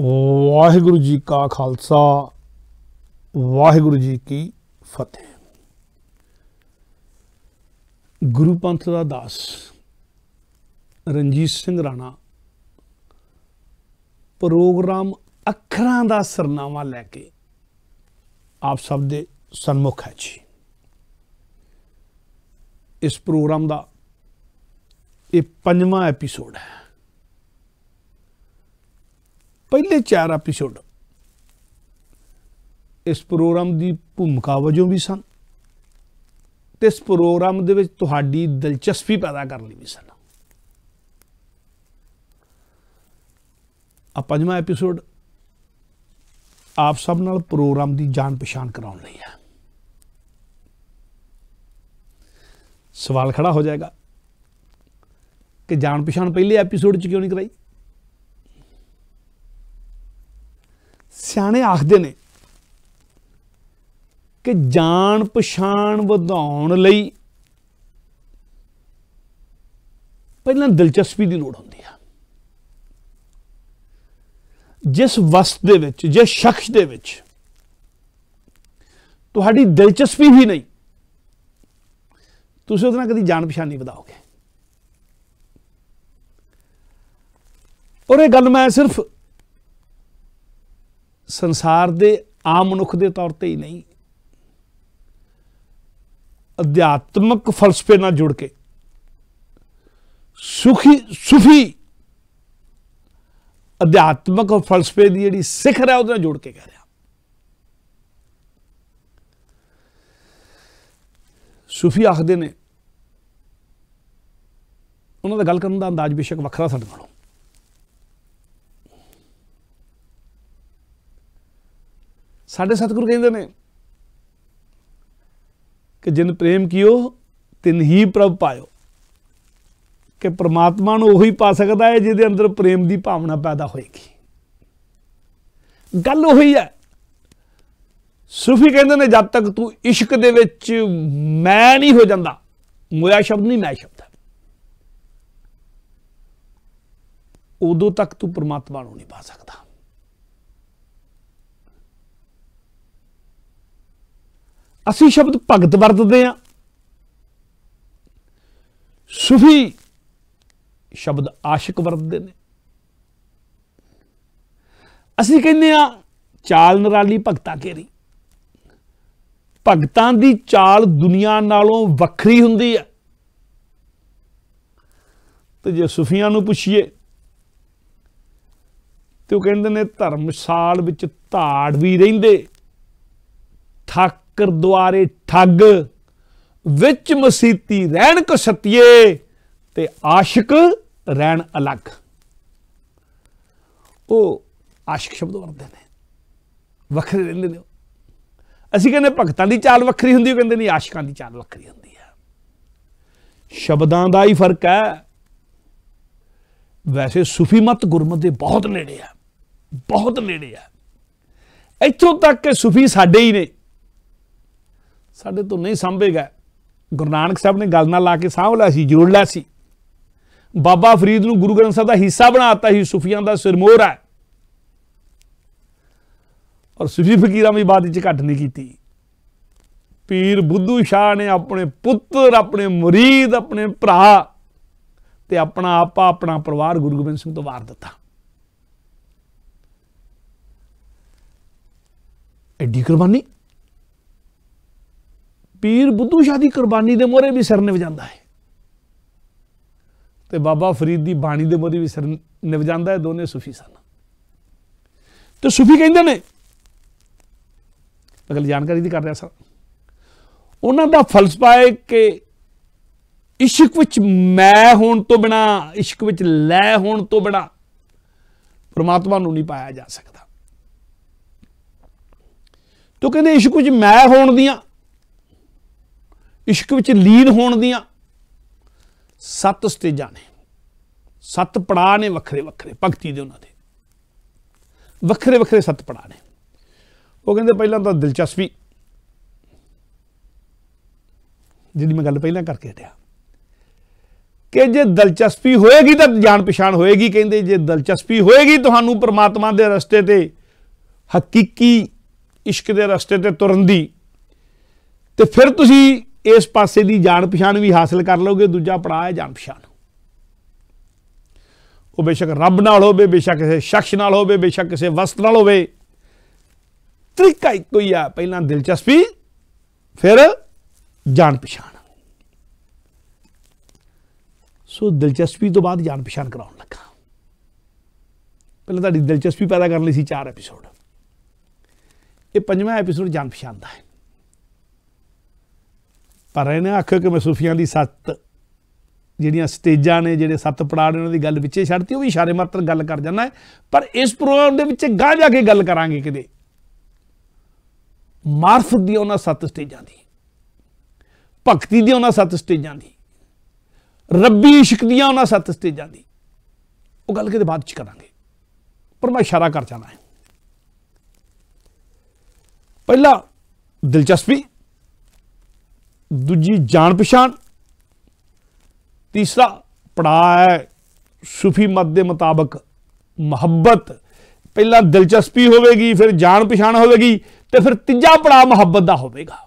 ਵਾਹਿਗੁਰੂ ਜੀ ਕਾ ਖਾਲਸਾ ਵਾਹਿਗੁਰੂ ਜੀ ਕੀ ਫਤਿਹ ਗੁਰੂ ਪੰਥ ਦਾ ਦਾਸ ਰਣਜੀਤ ਸਿੰਘ ਰਾਣਾ ਪ੍ਰੋਗਰਾਮ ਅੱਖਰਾਂ ਦਾ ਸਰਨਾਵਾ ਲੈ ਕੇ ਆਪ ਸਭ ਦੇ ਸਨਮੁਖ ਹੈ ਜੀ ਇਸ ਪ੍ਰੋਗਰਾਮ ਦਾ ਇਹ ਪੰਜਵਾਂ ਐਪੀਸੋਡ ਹੈ ਪਹਿਲੇ ਚਾਰ ਐਪੀਸੋਡ ਇਸ ਪ੍ਰੋਗਰਾਮ ਦੀ ਭੂਮਿਕਾ ਵਜੋਂ ਵੀ ਸਨ ਤੇ ਇਸ ਪ੍ਰੋਗਰਾਮ ਦੇ ਵਿੱਚ ਤੁਹਾਡੀ ਦਿਲਚਸਪੀ ਪੈਦਾ ਕਰਨ ਲਈ ਵੀ ਸਨ ਆ ਪੰਜਵਾਂ ਐਪੀਸੋਡ ਆਪ ਸਭ ਨਾਲ ਪ੍ਰੋਗਰਾਮ ਦੀ ਜਾਣ ਪਛਾਣ ਕਰਾਉਣ ਲਈ ਹੈ ਸਵਾਲ ਖੜਾ ਹੋ ਜਾਏਗਾ ਕਿ ਜਾਣ ਪਛਾਣ ਪਹਿਲੇ ਐਪੀਸੋਡ 'ਚ ਕਿਉਂ ਨਹੀਂ ਕਰਾਈ ਸਿਆਣੇ ਆਖਦੇ ਨੇ ਕਿ ਜਾਣ ਪਛਾਣ ਵਧਾਉਣ ਲਈ ਪਹਿਲਾਂ ਦਿਲਚਸਪੀ ਦੀ ਲੋੜ ਹੁੰਦੀ ਆ ਜਿਸ ਵਸਤ ਦੇ ਵਿੱਚ ਜਿਸ ਸ਼ਖਸ ਦੇ ਵਿੱਚ ਤੁਹਾਡੀ ਦਿਲਚਸਪੀ ਹੀ ਨਹੀਂ ਤੁਸੀਂ ਉਹਦੇ ਨਾਲ ਕਦੀ ਜਾਣ ਪਛਾਣ ਨਹੀਂ ਵਧਾਓਗੇ ਔਰ ਇਹ ਗੱਲ ਮੈਂ ਸਿਰਫ ਸੰਸਾਰ ਦੇ ਆਮ ਮਨੁੱਖ ਦੇ ਤੌਰ ਤੇ ਹੀ ਨਹੀਂ ਅਧਿਆਤਮਕ ਫਲਸਫੇ ਨਾਲ ਜੁੜ ਕੇ ਸੁਖੀ ਸੁਫੀ ਅਧਿਆਤਮਕ ਫਲਸਫੇ ਦੀ ਜਿਹੜੀ ਸਿੱਖ ਹੈ ਉਹਦੇ ਨਾਲ ਜੁੜ ਕੇ ਕਹਿ ਰਿਹਾ ਸੂਫੀ ਆਖਦੇ ਨੇ ਉਹਨਾਂ ਦਾ ਗੱਲ ਕਰਨ ਦਾ ਅੰਦਾਜ਼ ਬੇਸ਼ੱਕ ਵੱਖਰਾ ਸਾਡੇ ਨਾਲੋਂ ਸਾਡੇ ਸਤਿਗੁਰੂ ਕਹਿੰਦੇ ਨੇ ਕਿ ਜਿਨ ਪ੍ਰੇਮ ਕੀਓ ਤਿਨ ਹੀ ਪ੍ਰਭ ਪਾਇਓ ਕਿ ਪ੍ਰਮਾਤਮਾ ਨੂੰ ਉਹੀ ਪਾ ਸਕਦਾ ਹੈ ਜਿਹਦੇ ਅੰਦਰ ਪ੍ਰੇਮ ਦੀ ਭਾਵਨਾ ਪੈਦਾ ਹੋਏਗੀ ਗੱਲ ਉਹੀ ਹੈ ਸੂਫੀ ਕਹਿੰਦੇ ਨੇ ਜਦ ਤੱਕ ਤੂੰ ਇਸ਼ਕ ਦੇ ਵਿੱਚ ਮੈਂ ਨਹੀਂ ਹੋ ਜਾਂਦਾ ਮੋਇਆ ਸ਼ਬਦ ਨਹੀਂ ਮੈਂ ਸ਼ਬਦ ਉਦੋਂ ਤੱਕ ਤੂੰ ਪ੍ਰਮਾਤਮਾ ਨੂੰ ਨਹੀਂ ਪਾ ਸਕਦਾ ਅਸੀਂ ਸ਼ਬਦ ਭਗਤ ਵਰਤਦੇ ਆ ਸੂਫੀ ਸ਼ਬਦ ਆਸ਼ਿਕ ਵਰਤਦੇ ਨੇ ਅਸੀਂ ਕਹਿੰਦੇ ਆ ਚਾਲ ਨਰਾਲੀ ਭਗਤਾ ਕੇਰੀ ਭਗਤਾਂ ਦੀ ਚਾਲ ਦੁਨੀਆ ਨਾਲੋਂ ਵੱਖਰੀ ਹੁੰਦੀ ਹੈ ਤੇ ਜੇ ਸੂਫੀਆਂ ਨੂੰ ਪੁੱਛੀਏ ਤੇ ਉਹ ਕਹਿੰਦੇ ਨੇ ਧਰਮਸਾਲ ਵਿੱਚ ਧਾੜ ਵੀ ਰਹਿੰਦੇ ਥੱਕ ਗੁਰਦੁਆਰੇ ਠੱਗ ਵਿੱਚ ਮਸੀਤੀ ਰਹਿਣ ਕੋ ਸਤਿਏ ਤੇ ਆਸ਼ਿਕ ਰਹਿਣ ਅਲੱਗ ਉਹ ਆਸ਼ਿਕ ਸ਼ਬਦ ਵਰਦੇ ਨੇ ਵੱਖਰੇ ਰਹਿੰਦੇ ਨੇ ਅਸੀਂ ਕਹਿੰਦੇ ਭਗਤਾਂ ਦੀ ਚਾਲ ਵੱਖਰੀ ਹੁੰਦੀ ਉਹ ਕਹਿੰਦੇ ਨਹੀਂ ਆਸ਼ਿਕਾਂ ਦੀ ਚਾਲ ਵੱਖਰੀ ਹੁੰਦੀ ਹੈ ਸ਼ਬਦਾਂ ਦਾ ਹੀ ਫਰਕ ਹੈ ਵੈਸੇ ਸੂਫੀ ਮਤ ਗੁਰਮਤ ਦੇ ਬਹੁਤ ਨੇੜੇ ਆ ਬਹੁਤ ਨੇੜੇ ਆ ਇੱਥੋਂ ਤੱਕ ਕਿ ਸੂਫੀ ਸਾਡੇ ਹੀ ਨੇ ਸਾਡੇ ਤੋਂ ਨਹੀਂ ਸੰਭੇਗਾ ਗੁਰੂ ਨਾਨਕ ਸਾਹਿਬ ਨੇ ਗੱਲ ਨਾਲ ਲਾ ਕੇ ਸਾਂਭ ਲਿਆ ਸੀ ਜੋੜ ਲਿਆ ਸੀ ਬਾਬਾ ਫਰੀਦ ਨੂੰ ਗੁਰੂ ਗ੍ਰੰਥ ਸਾਹਿਬ ਦਾ ਹਿੱਸਾ ਬਣਾਤਾ ਸੀ ਸੂਫੀਆਂ ਦਾ ਸਿਰਮੋਰ ਹੈ ਔਰ ਸੂਫੀ ਫਕੀਰਾਂ ਵੀ ਬਾਦ ਵਿੱਚ ਘਟ ਨਹੀਂ ਕੀਤੀ ਪੀਰ ਬੁੱਧੂ ਸ਼ਾਹ ਨੇ ਆਪਣੇ ਪੁੱਤਰ ਆਪਣੇ ਮਰੀਦ ਆਪਣੇ ਭਰਾ ਤੇ ਆਪਣਾ ਆਪਾ ਆਪਣਾ ਪਰਿਵਾਰ ਗੁਰੂ ਗੋਬਿੰਦ ਸਿੰਘ ਤੋਂ ਵਾਰ ਦਿੱਤਾ ਐਡੀ ਕੁਰਬਾਨੀ ਪੀਰ ਬੁੱਧੂ ਸ਼ਾਹ ਦੀ ਕੁਰਬਾਨੀ ਦੇ ਮੋਰੇ ਵੀ ਸਿਰ ਜਾਂਦਾ ਹੈ ਤੇ ਬਾਬਾ ਫਰੀਦ ਦੀ ਬਾਣੀ ਦੇ ਮੋਰੇ ਵੀ ਸਿਰ ਜਾਂਦਾ ਹੈ ਦੋਨੇ ਸੂਫੀ ਸਨ ਤੇ ਸੂਫੀ ਕਹਿੰਦੇ ਨੇ ਅਗਲ ਜਾਣਕਾਰੀ ਦੀ ਕਰ ਰਿਹਾ ਸਰ ਉਹਨਾਂ ਦਾ ਫਲਸਫਾ ਹੈ ਕਿ ਇਸ਼ਕ ਵਿੱਚ ਮੈਂ ਹੋਣ ਤੋਂ ਬਿਨਾ ਇਸ਼ਕ ਵਿੱਚ ਲੈ ਹੋਣ ਤੋਂ ਬਿਨਾ ਪਰਮਾਤਮਾ ਨੂੰ ਨਹੀਂ ਪਾਇਆ ਜਾ ਸਕਦਾ ਤੋ ਕਹਿੰਦੇ ਇਸ਼ਕ ਵਿੱਚ ਮੈਂ ਹੋਣ ਦੀਆਂ ਇਸ਼ਕ ਵਿੱਚ ਲੀਨ ਹੋਣ ਦੀਆਂ ਸੱਤ ਸਟੇਜਾਂ ਨੇ ਸੱਤ ਪੜਾਅ ਨੇ ਵੱਖਰੇ ਵੱਖਰੇ ਭਗਤੀ ਦੇ ਉਹਨਾਂ ਦੇ ਵੱਖਰੇ ਵੱਖਰੇ ਸੱਤ ਪੜਾਅ ਨੇ ਉਹ ਕਹਿੰਦੇ ਪਹਿਲਾਂ ਤਾਂ ਦਿਲਚਸਪੀ ਜਿਹੜੀ ਮੈਂ ਗੱਲ ਪਹਿਲਾਂ ਕਰਕੇ ਹਟਿਆ ਕਿ ਜੇ ਦਿਲਚਸਪੀ ਹੋਏਗੀ ਤਾਂ ਜਾਣ ਪਛਾਣ ਹੋਏਗੀ ਕਹਿੰਦੇ ਜੇ ਦਿਲਚਸਪੀ ਹੋਏਗੀ ਤੁਹਾਨੂੰ ਪ੍ਰਮਾਤਮਾ ਦੇ ਰਸਤੇ ਤੇ ਹਕੀਕੀ ਇਸ਼ਕ ਦੇ ਰਸਤੇ ਤੇ ਤੁਰਨ ਦੀ ਤੇ ਫਿਰ ਤੁਸੀਂ ਇਸ ਪਾਸੇ ਦੀ ਜਾਣ ਪਛਾਣ ਵੀ ਹਾਸਲ ਕਰ ਲਓਗੇ ਦੂਜਾ ਪੜਾਅ ਹੈ ਜਾਣ ਪਛਾਣ ਉਹ ਬੇਸ਼ੱਕ ਰੱਬ ਨਾਲ ਹੋਵੇ ਬੇਸ਼ੱਕ ਕਿਸੇ ਸ਼ਖਸ ਨਾਲ ਹੋਵੇ ਬੇਸ਼ੱਕ ਕਿਸੇ ਵਸਤ ਨਾਲ ਹੋਵੇ ਤਰੀਕਾ ਇੱਕੋ ਹੀ ਆ ਪਹਿਲਾਂ ਦਿਲਚਸਪੀ ਫਿਰ ਜਾਣ ਪਛਾਣ ਸੋ ਦਿਲਚਸਪੀ ਤੋਂ ਬਾਅਦ ਜਾਣ ਪਛਾਣ ਕਰਾਉਣ ਲੱਗਾ ਪਹਿਲਾਂ ਤੁਹਾਡੀ ਦਿਲਚਸਪੀ ਪੈਦਾ ਕਰਨ ਲਈ ਸੀ ਚਾਰ ਐਪੀਸੋਡ ਇਹ ਪੰਜਵਾਂ ਐਪੀਸੋਡ ਜਾਣ ਪਛਾਣ ਦਾ ਹੈ ਪਰ ਇਹਨੇ ਆਖਿਆ ਕਿ ਮੈਂ ਸੂਫੀਆਂ ਦੀ ਸੱਤ ਜਿਹੜੀਆਂ ਸਟੇਜਾਂ ਨੇ ਜਿਹੜੇ ਸੱਤ ਪੜਾੜ ਨੇ ਉਹਨਾਂ ਦੀ ਗੱਲ ਵਿੱਚੇ ਛੱਡਤੀ ਉਹ ਵੀ ਇਸ਼ਾਰੇ ਮਾਤਰ ਗੱਲ ਕਰ ਜਾਣਾ ਪਰ ਇਸ ਪ੍ਰੋਗਰਾਮ ਦੇ ਵਿੱਚ ਗਾਂ ਜਾ ਕੇ ਗੱਲ ਕਰਾਂਗੇ ਕਿਤੇ ਮਾਰਫ ਦੀ ਉਹਨਾਂ ਸੱਤ ਸਟੇਜਾਂ ਦੀ ਭਗਤੀ ਦੀ ਉਹਨਾਂ ਸੱਤ ਸਟੇਜਾਂ ਦੀ ਰੱਬੀ ਇਸ਼ਕ ਦੀਆਂ ਉਹਨਾਂ ਸੱਤ ਸਟੇਜਾਂ ਦੀ ਉਹ ਗੱਲ ਕਿਤੇ ਬਾਅਦ ਚ ਕਰਾਂਗੇ ਪਰ ਮੈਂ ਇਸ਼ਾਰਾ ਕਰ ਜਾਣਾ ਹੈ ਪਹਿਲਾ ਦਿਲਚਸਪੀ ਦੂਜੀ ਜਾਣ ਪਛਾਣ ਤੀਸਰਾ ਪੜਾਅ ਹੈ ਸੂਫੀ ਮਤ ਦੇ ਮੁਤਾਬਕ ਮੁਹੱਬਤ ਪਹਿਲਾਂ ਦਿਲਚਸਪੀ ਹੋਵੇਗੀ ਫਿਰ ਜਾਣ ਪਛਾਣ ਹੋਵੇਗੀ ਤੇ ਫਿਰ ਤੀਜਾ ਪੜਾਅ ਮੁਹੱਬਤ ਦਾ ਹੋਵੇਗਾ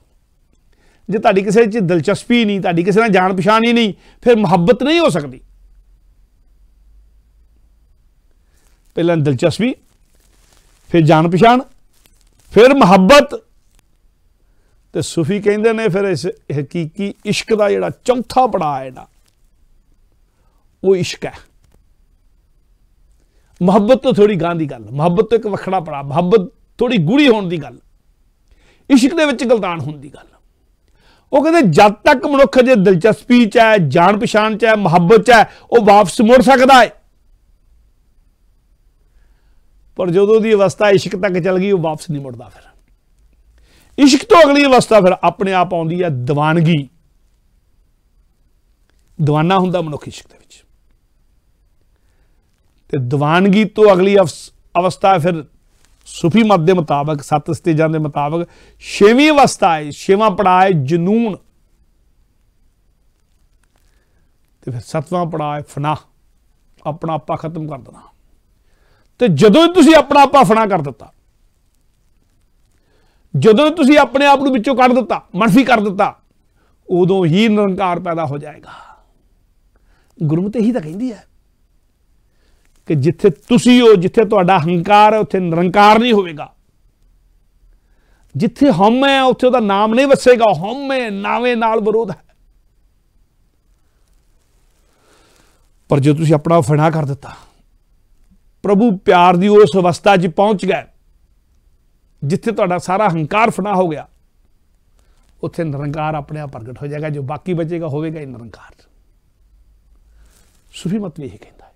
ਜੇ ਤੁਹਾਡੀ ਕਿਸੇ 'ਚ ਦਿਲਚਸਪੀ ਨਹੀਂ ਤੁਹਾਡੀ ਕਿਸੇ ਨਾਲ ਜਾਣ ਪਛਾਣ ਹੀ ਨਹੀਂ ਫਿਰ ਮੁਹੱਬਤ ਨਹੀਂ ਹੋ ਸਕਦੀ ਪਹਿਲਾਂ ਦਿਲਚਸਪੀ ਫਿਰ ਜਾਣ ਪਛਾਣ ਫਿਰ ਮੁਹੱਬਤ ਤੇ ਸੂਫੀ ਕਹਿੰਦੇ ਨੇ ਫਿਰ ਇਸ ਹਕੀਕੀ ਇਸ਼ਕ ਦਾ ਜਿਹੜਾ ਚੌਥਾ ਪੜਾਅ ਹੈ ਨਾ ਉਹ ਇਸ਼ਕ ਹੈ ਮੁਹੱਬਤ ਤੋਂ ਥੋੜੀ ਗਾਂਦੀ ਗੱਲ ਮੁਹੱਬਤ ਤੋਂ ਇੱਕ ਵੱਖਰਾ ਪੜਾ ਮੁਹੱਬਤ ਥੋੜੀ ਗੂੜੀ ਹੋਣ ਦੀ ਗੱਲ ਇਸ਼ਕ ਦੇ ਵਿੱਚ ਗਲਤਾਨ ਹੋਣ ਦੀ ਗੱਲ ਉਹ ਕਹਿੰਦੇ ਜਦ ਤੱਕ ਮਨੁੱਖ ਜੇ ਦਿਲਚਸਪੀ ਚ ਹੈ ਜਾਣ ਪਛਾਣ ਚ ਹੈ ਮੁਹੱਬਤ ਚ ਹੈ ਉਹ ਵਾਪਸ ਮੁੜ ਸਕਦਾ ਹੈ ਪਰ ਜਦੋਂ ਦੀ ਅਵਸਥਾ ਇਸ਼ਕ ਤੱਕ ਚਲ ਗਈ ਉਹ ਵਾਪਸ ਨਹੀਂ ਮੁੜਦਾ ਫਿਰ ਇਸ਼ਕ ਤੋਂ ਅਗਲੀ ਅਵਸਥਾ ਫਿਰ ਆਪਣੇ ਆਪ ਆਉਂਦੀ ਹੈ دیਵਾਨਗੀ دیਵਾਨਾ ਹੁੰਦਾ ਮਨੁੱਖ ਇਸ਼ਕ ਦੇ ਵਿੱਚ ਤੇ دیਵਾਨਗੀ ਤੋਂ ਅਗਲੀ ਅਵਸਥਾ ਫਿਰ ਸੂਫੀ ਮਤ ਦੇ ਮੁਤਾਬਕ ਸੱਤ ਸਤੇਜਾਂ ਦੇ ਮੁਤਾਬਕ ਛੇਵੀਂ ਅਵਸਥਾ ਹੈ ਛੇਵਾਂ ਪੜਾਅ ਹੈ ਜਨੂਨ ਤੇ ਫਿਰ ਸੱਤਵਾਂ ਪੜਾਅ ਹੈ ਫਨਾ ਆਪਣਾ ਆਪਾ ਖਤਮ ਕਰ ਦੇਣਾ ਤੇ ਜਦੋਂ ਤੁਸੀਂ ਆਪਣਾ ਆਪਾ ਫਨਾ ਕਰ ਦਿੱਤਾ ਜਦੋਂ ਤੁਸੀਂ ਆਪਣੇ ਆਪ ਨੂੰ ਵਿੱਚੋਂ ਕੱਢ ਦਿੱਤਾ ਮਨਫੀ ਕਰ ਦਿੱਤਾ ਉਦੋਂ ਹੀ ਨਿਰੰਕਾਰ ਪੈਦਾ ਹੋ ਜਾਏਗਾ ਗੁਰਮਤਿ ਹੀ ਤਾਂ ਕਹਿੰਦੀ ਹੈ ਕਿ ਜਿੱਥੇ ਤੁਸੀਂ ਹੋ ਜਿੱਥੇ ਤੁਹਾਡਾ ਹੰਕਾਰ ਹੈ ਉੱਥੇ ਨਿਰੰਕਾਰ ਨਹੀਂ ਹੋਵੇਗਾ ਜਿੱਥੇ ਹਮ ਹੈ ਉੱਥੇ ਉਹਦਾ ਨਾਮ ਨਹੀਂ ਵਸੇਗਾ ਹਮ ਹੈ ਨਾਵੇਂ ਨਾਲ ਵਿਰੋਧ ਹੈ ਪਰ ਜੇ ਤੁਸੀਂ ਆਪਣਾ ਫਨਾ ਕਰ ਦਿੱਤਾ ਪ੍ਰਭੂ ਪਿਆਰ ਦੀ ਉਸ ਅਵਸਥਾ 'ਚ ਪਹੁੰਚ ਗਏ ਜਿੱਥੇ ਤੁਹਾਡਾ ਸਾਰਾ ਹੰਕਾਰ ਫਨਾ ਹੋ ਗਿਆ ਉੱਥੇ ਨਿਰੰਕਾਰ ਆਪਣੇ ਆਪ ਪ੍ਰਗਟ ਹੋ ਜਾਏਗਾ ਜੋ ਬਾਕੀ ਬਚੇਗਾ ਹੋਵੇਗਾ ਇਹ ਨਿਰੰਕਾਰ ਸੁਫੀ ਮਤ ਵੀ ਇਹ ਕਹਿੰਦਾ ਹੈ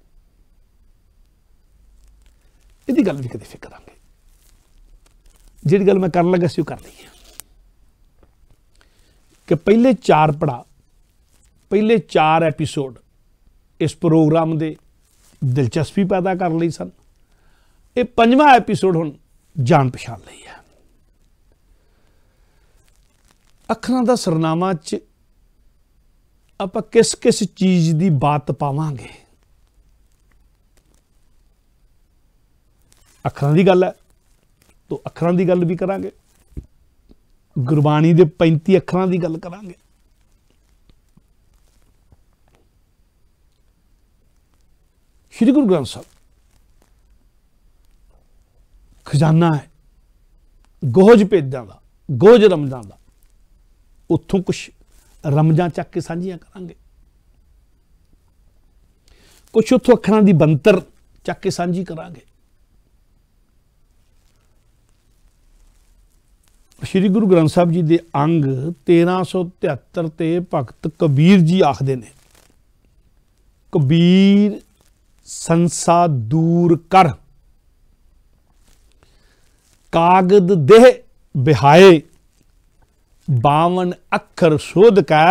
ਇਹਦੀ ਗੱਲ ਵੀ ਕਦੇ ਫਿਕਰ ਆਂਗੇ ਜਿਹੜੀ ਗੱਲ ਮੈਂ ਕਰਨ ਲੱਗਾ ਸੀ ਉਹ ਕਰਦੀ ਹੈ ਕਿ ਪਹਿਲੇ ਚਾਰ ਪੜਾ ਪਹਿਲੇ ਚਾਰ ਐਪੀਸੋਡ ਇਸ ਪ੍ਰੋਗਰਾਮ ਦੇ ਦਿਲਚਸਪੀ ਪੈਦਾ ਕਰ ਲਈ ਸਨ ਇਹ ਪੰਜਵਾਂ ਐਪੀਸੋਡ ਹੁਣ ਜਾਣ ਪਛਾਣ ਲਈ ਹੈ ਅੱਖਰਾਂ ਦਾ ਸਰਨਾਮਾ ਚ ਆਪਾਂ ਕਿਸ ਕਿਸ ਚੀਜ਼ ਦੀ ਬਾਤ ਪਾਵਾਂਗੇ ਅੱਖਰਾਂ ਦੀ ਗੱਲ ਹੈ ਤੋਂ ਅੱਖਰਾਂ ਦੀ ਗੱਲ ਵੀ ਕਰਾਂਗੇ ਗੁਰਬਾਣੀ ਦੇ 35 ਅੱਖਰਾਂ ਦੀ ਗੱਲ ਕਰਾਂਗੇ ਸ਼੍ਰੀ ਗੁਰੂ ਗ੍ਰੰਥ ਸਾਹਿਬ ਖਜ਼ਾਨਾ ਹੈ ਗੋਜ ਪੇਦਾਂ ਦਾ ਗੋਜ ਰਮਜ਼ਾਂ ਦਾ ਉੱਥੋਂ ਕੁਝ ਰਮਜ਼ਾਂ ਚੱਕ ਕੇ ਸਾਂਝੀਆਂ ਕਰਾਂਗੇ ਕੁਝ ਉੱਥੋਂ ਅੱਖਰਾਂ ਦੀ ਬੰਤਰ ਚੱਕ ਕੇ ਸਾਂਝੀ ਕਰਾਂਗੇ ਸ੍ਰੀ ਗੁਰੂ ਗ੍ਰੰਥ ਸਾਹਿਬ ਜੀ ਦੇ ਅੰਗ 1373 ਤੇ ਭਗਤ ਕਬੀਰ ਜੀ ਆਖਦੇ ਨੇ ਕਬੀਰ ਸੰਸਾ ਦੂਰ ਕਰ ਕਾਗਦ ਦੇਹ ਬਿਹਾਏ 52 ਅੱਖਰ ਸੋਧ ਕਾ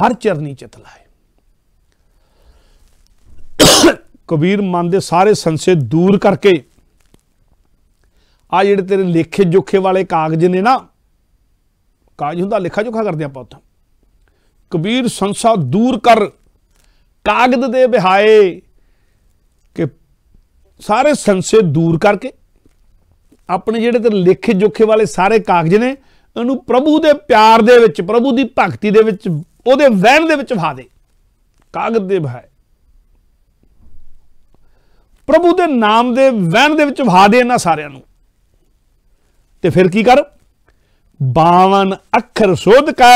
ਹਰ ਚਰਨੀ ਚਿਤ ਲਾਏ ਕਬੀਰ ਮਨ ਦੇ ਸਾਰੇ ਸੰਸੇ ਦੂਰ ਕਰਕੇ ਆ ਜਿਹੜੇ ਤੇਰੇ ਲੇਖੇ ਜੋਖੇ ਵਾਲੇ ਕਾਗਜ਼ ਨੇ ਨਾ ਕਾਗਜ਼ ਹੁੰਦਾ ਲਿਖਾ ਜੋਖਾ ਕਰਦੇ ਆਪਾਂ ਉੱਥੇ ਕਬੀਰ ਸੰਸਾ ਦੂਰ ਕਰ ਕਾਗਦ ਦੇ ਬਿਹਾਏ ਕਿ ਸਾਰੇ ਸੰਸੇ ਦੂਰ ਕਰਕੇ ਆਪਣੇ ਜਿਹੜੇ ਤੇ ਲਿਖੇ ਜੋਖੇ ਵਾਲੇ ਸਾਰੇ ਕਾਗਜ਼ ਨੇ ਉਹਨੂੰ ਪ੍ਰਭੂ ਦੇ ਪਿਆਰ ਦੇ ਵਿੱਚ ਪ੍ਰਭੂ ਦੀ ਭਗਤੀ ਦੇ ਵਿੱਚ ਉਹਦੇ ਵਹਿਣ ਦੇ ਵਿੱਚ ਵਹਾ ਦੇ ਕਾਗਜ਼ ਦੇ ਭਾਏ ਪ੍ਰਭੂ ਦੇ ਨਾਮ ਦੇ ਵਹਿਣ ਦੇ ਵਿੱਚ ਵਹਾ ਦੇ ਇਹਨਾਂ ਸਾਰਿਆਂ ਨੂੰ ਤੇ ਫਿਰ ਕੀ ਕਰ 52 ਅੱਖਰ ਸੋਧ ਕਾ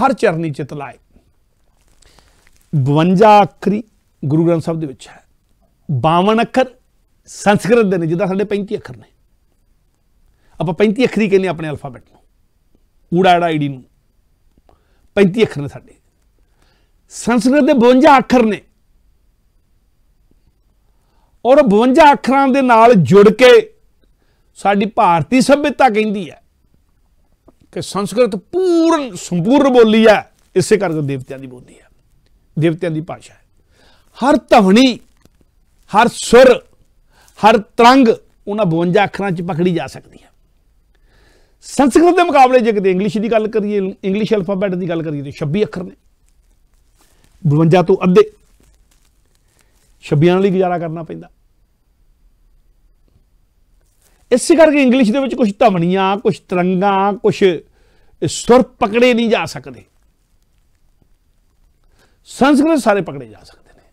ਹਰ ਚਰਨੀ ਚਿਤ ਲਾਏ 52 ਅੱਖਰੀ ਗੁਰੂ ਗ੍ਰੰਥ ਸਾਹਿਬ ਦੇ ਵਿੱਚ ਹੈ 52 ਅੱਖਰ ਸੰਸਕ੍ਰਿਤ ਦੇ ਨੇ ਜਿੱਦਾਂ ਸਾਡੇ 35 ਅੱਖਰ ਨੇ ਆਪਾਂ 35 ਅੱਖਰੀ ਕਹਿੰਦੇ ਆਪਣੇ ਅਲਫਾਬੈਟ ਨੂੰ ਊੜਾ ਐੜਾ ਆਈਡੀ ਨੂੰ 35 ਅੱਖਰ ਨੇ ਸਾਡੇ ਸੰਸਕ੍ਰਿਤ ਦੇ 52 ਅੱਖਰ ਨੇ ਔਰ 52 ਅੱਖਰਾਂ ਦੇ ਨਾਲ ਜੁੜ ਕੇ ਸਾਡੀ ਭਾਰਤੀ ਸਭਿਅਤਾ ਕਹਿੰਦੀ ਹੈ ਕਿ ਸੰਸਕ੍ਰਿਤ ਪੂਰਨ ਸੰਪੂਰਨ ਬੋਲੀ ਹੈ ਇਸੇ ਕਰਕੇ ਦੇਵਤਿਆਂ ਦੀ ਬੋਲੀ ਹੈ ਦੇਵਤਿਆਂ ਦੀ ਭਾਸ਼ਾ ਹੈ ਹਰ ਧਵਣੀ ਹਰ ਸੁਰ ਹਰ ਤਰੰਗ ਉਹਨਾਂ 52 ਅੱਖਰਾਂ 'ਚ ਪਕੜੀ ਜਾ ਸਕਦੀ ਹੈ ਸੰਸਕ੍ਰਿਤ ਦੇ ਮੁਕਾਬਲੇ ਜੇ ਕਿਤੇ ਇੰਗਲਿਸ਼ ਦੀ ਗੱਲ ਕਰੀਏ ਇੰਗਲਿਸ਼ ਅਲਫਾਬੈਟ ਦੀ ਗੱਲ ਕਰੀਏ ਤਾਂ 26 ਅੱਖਰ ਨੇ 52 ਤੋਂ ਅੱਧੇ 26ਾਂ ਲਈ ਗੁਜ਼ਾਰਾ ਕਰਨਾ ਪੈਂਦਾ ਇਸੇ ਕਰਕੇ ਇੰਗਲਿਸ਼ ਦੇ ਵਿੱਚ ਕੁਝ ਧਵਨੀਆਂ ਕੁਝ ਤਰੰਗਾਂ ਕੁਝ ਸੁਰ ਪਕੜੇ ਨਹੀਂ ਜਾ ਸਕਦੇ ਸੰਸਕ੍ਰਿਤ ਸਾਰੇ ਪਕੜੇ ਜਾ ਸਕਦੇ ਨੇ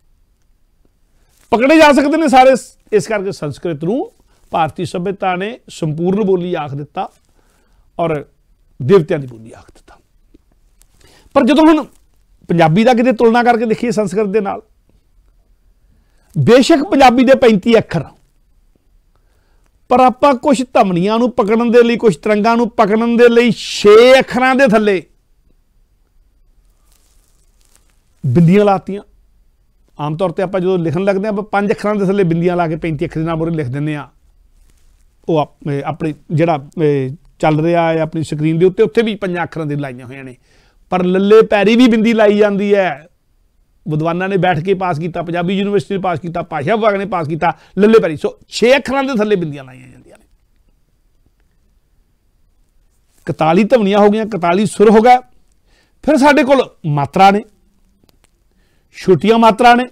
ਪਕੜੇ ਜਾ ਸਕਦੇ ਨੇ ਸਾਰੇ ਇਸ ਕਰਕੇ ਸੰਸਕ੍ਰਿਤ ਨੂੰ ਭਾਰਤੀ ਸਭਿਤਾ ਨੇ ਸੰਪੂਰਨ ਬੋਲੀ ਆਖ ਦਿੱਤਾ ਔਰ ਦੇਵਤਿਆਂ ਦੀ ਬੋਲੀ ਆਖਤ ਤਾਂ ਪਰ ਜਦੋਂ ਹੁਣ ਪੰਜਾਬੀ ਦਾ ਕਿਤੇ ਤੁਲਨਾ ਕਰਕੇ ਦੇਖੀਏ ਸੰਸਕ੍ਰਿਤ ਦੇ ਨਾਲ ਬੇਸ਼ੱਕ ਪੰਜਾਬੀ ਦੇ 35 ਅੱਖਰ ਪਰ ਆਪਾਂ ਕੁਝ ਧਮਨੀਆਂ ਨੂੰ ਪਕੜਨ ਦੇ ਲਈ ਕੁਝ ਤਰੰਗਾਂ ਨੂੰ ਪਕੜਨ ਦੇ ਲਈ 6 ਅੱਖਰਾਂ ਦੇ ਥੱਲੇ ਬਿੰਦੀਆਂ ਲਾਤੀਆਂ ਆਮ ਤੌਰ ਤੇ ਆਪਾਂ ਜਦੋਂ ਲਿਖਣ ਲੱਗਦੇ ਆਪਾਂ ਪੰਜ ਅੱਖਰਾਂ ਦੇ ਥੱਲੇ ਬਿੰਦੀਆਂ ਲਾ ਕੇ 35 ਅੱਖਰ ਦੇ ਨਾਮ ਮੋਰੇ ਲਿਖ ਦਿੰਦੇ ਆ ਉਹ ਆਪਣੇ ਜਿਹੜਾ ਚੱਲ ਰਿਹਾ ਹੈ ਆਪਣੀ ਸਕਰੀਨ ਦੇ ਉੱਤੇ ਉੱਥੇ ਵੀ ਪੰਜਾਂ ਅੱਖਰਾਂ ਦੇ ਲਾਈਆਂ ਹੋਈਆਂ ਨੇ ਪਰ ਲੱਲੇ ਪੈਰੀ ਵੀ ਬਿੰਦੀ ਲਾਈ ਜਾਂਦੀ ਹੈ ਵਿਦਵਾਨਾਂ ਨੇ ਬੈਠ ਕੇ ਪਾਸ ਕੀਤਾ ਪੰਜਾਬੀ ਯੂਨੀਵਰਸਿਟੀ ਨੇ ਪਾਸ ਕੀਤਾ ਪਾਸ਼ਾ ਵਿਭਾਗ ਨੇ ਪਾਸ ਕੀਤਾ ਲੱਲੇ ਪੈਰੀ ਸੋ 6 ਅੱਖਰਾਂ ਦੇ ਥੱਲੇ ਬਿੰਦੀਆਂ ਲਾਈਆਂ ਜਾਂਦੀਆਂ ਨੇ 41 ਧਵਨੀਆਂ ਹੋ ਗਈਆਂ 41 ਸੁਰ ਹੋ ਗਿਆ ਫਿਰ ਸਾਡੇ ਕੋਲ ਮਾਤਰਾ ਨੇ ਛੋਟੀਆਂ ਮਾਤਰਾ ਨੇ